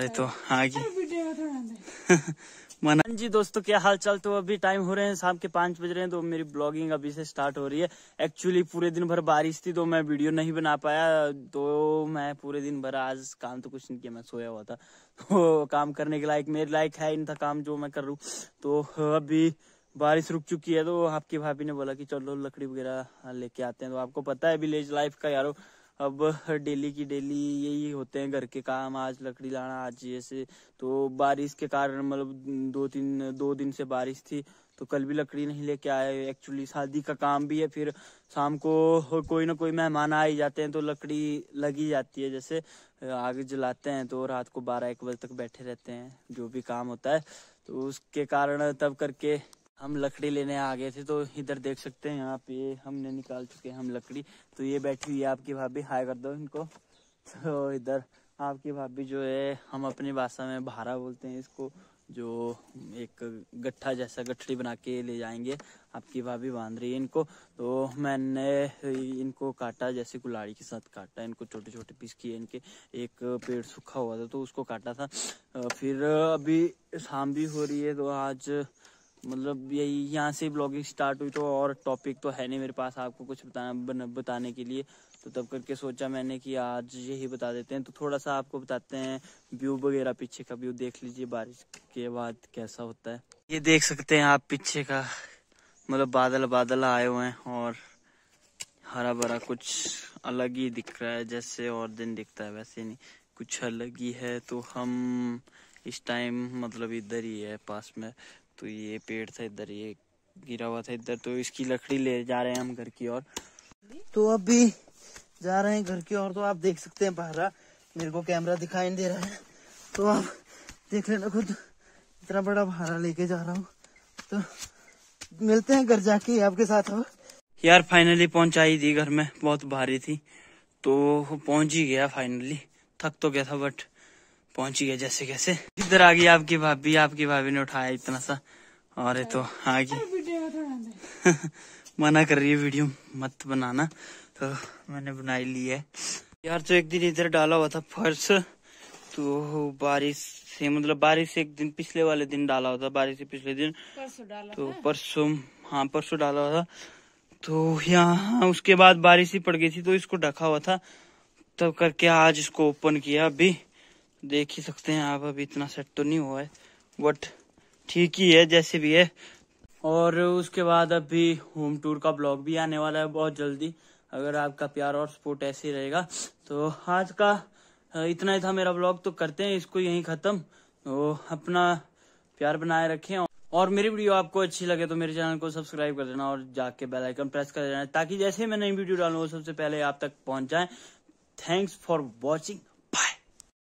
तो आगे मन हाँ जी दोस्तों क्या हाल चाल तो अभी टाइम हो रहे हैं शाम के पांच बज रहे हैं तो मेरी ब्लॉगिंग अभी से स्टार्ट हो रही है एक्चुअली पूरे दिन भर बारिश थी तो मैं वीडियो नहीं बना पाया तो मैं पूरे दिन भर आज काम तो कुछ नहीं किया मैं सोया हुआ था तो काम करने के लायक मेरे लायक है इन था काम जो मैं कर रू तो अभी बारिश रुक चुकी है तो आपकी भाभी ने बोला की चलो लकड़ी वगैरह लेके आते हैं तो आपको पता है विलेज लाइफ का यारो अब डेली की डेली यही होते हैं घर के काम आज लकड़ी लाना आज जैसे तो बारिश के कारण मतलब दो तीन दो दिन से बारिश थी तो कल भी लकड़ी नहीं लेके आए एक्चुअली शादी का काम भी है फिर शाम को कोई ना कोई मेहमान आ ही जाते हैं तो लकड़ी लगी जाती है जैसे आग जलाते हैं तो रात को बारह एक बजे तक बैठे रहते हैं जो भी काम होता है तो उसके कारण तब करके हम लकड़ी लेने आ गए थे तो इधर देख सकते हैं यहाँ पे हमने निकाल चुके हैं हम लकड़ी तो ये बैठी हुई है आपकी भाभी हाय कर दो इनको तो इधर आपकी भाभी जो है हम अपनी भाषा में भारा बोलते हैं इसको जो एक गट्ठा जैसा गठड़ी बना के ले जाएंगे आपकी भाभी बांध रही है इनको तो मैंने इनको काटा जैसे कुलाड़ी के साथ काटा इनको छोटे छोटे पीस किए इनके एक पेड़ सूखा हुआ था तो उसको काटा था फिर अभी शाम भी हो रही है तो आज मतलब यही यहाँ से ब्लॉगिंग स्टार्ट हुई तो और टॉपिक तो है नहीं मेरे पास आपको कुछ बताना बताने के लिए तो तब करके सोचा मैंने कि आज यही बता देते हैं तो थोड़ा सा आपको बताते हैं व्यू वगैरह पीछे का व्यू देख लीजिए बारिश के बाद कैसा होता है ये देख सकते हैं आप पीछे का मतलब बादल बादल आए हुए हैं और हरा भरा कुछ अलग ही दिख रहा है जैसे और दिन दिखता है वैसे नहीं कुछ अलग ही है तो हम इस टाइम मतलब इधर ही है पास में तो ये पेड़ था इधर ये गिरा हुआ था इधर तो इसकी लकड़ी ले जा रहे हैं हम घर की ओर तो अभी जा रहे हैं घर की ओर तो आप देख सकते हैं बाहर मेरे को कैमरा दिखाई नहीं दे रहा है तो आप देख लेना खुद इतना बड़ा भाड़ा लेके जा रहा हूँ तो मिलते हैं घर जाके आपके साथ हो यार फाइनली पहुंचाई थी घर में बहुत भारी थी तो पहुंच ही गया फाइनली थक तो गया था बट पहुंची है जैसे कैसे इधर आ गई आपकी भाभी आपकी भाभी ने उठाया इतना सा और ये तो आ गई मना कर रही है वीडियो मत बनाना तो मैंने बनाई ली है यार तो एक दिन इधर डाला हुआ था फर्श तो बारिश से मतलब बारिश से एक दिन पिछले वाले दिन डाला हुआ था बारिश से पिछले दिन तो परसों हाँ परसों डाला हुआ था तो यहाँ उसके बाद बारिश ही पड़ गई थी तो इसको ढका हुआ था तब करके आज इसको ओपन किया अभी देख ही सकते हैं आप अभी इतना सेट तो नहीं हुआ है बट ठीक ही है जैसे भी है और उसके बाद अभी होम टूर का ब्लॉग भी आने वाला है बहुत जल्दी अगर आपका प्यार और सपोर्ट ऐसे रहेगा तो आज का इतना ही था मेरा ब्लॉग तो करते हैं इसको यहीं ख़त्म तो अपना प्यार बनाए रखें और मेरी वीडियो आपको अच्छी लगे तो मेरे चैनल को सब्सक्राइब कर देना और जाके बेल आइकन प्रेस कर देना ताकि जैसे मैं नई वीडियो डालू वो सबसे पहले आप तक पहुंच जाए थैंक्स फॉर वॉचिंग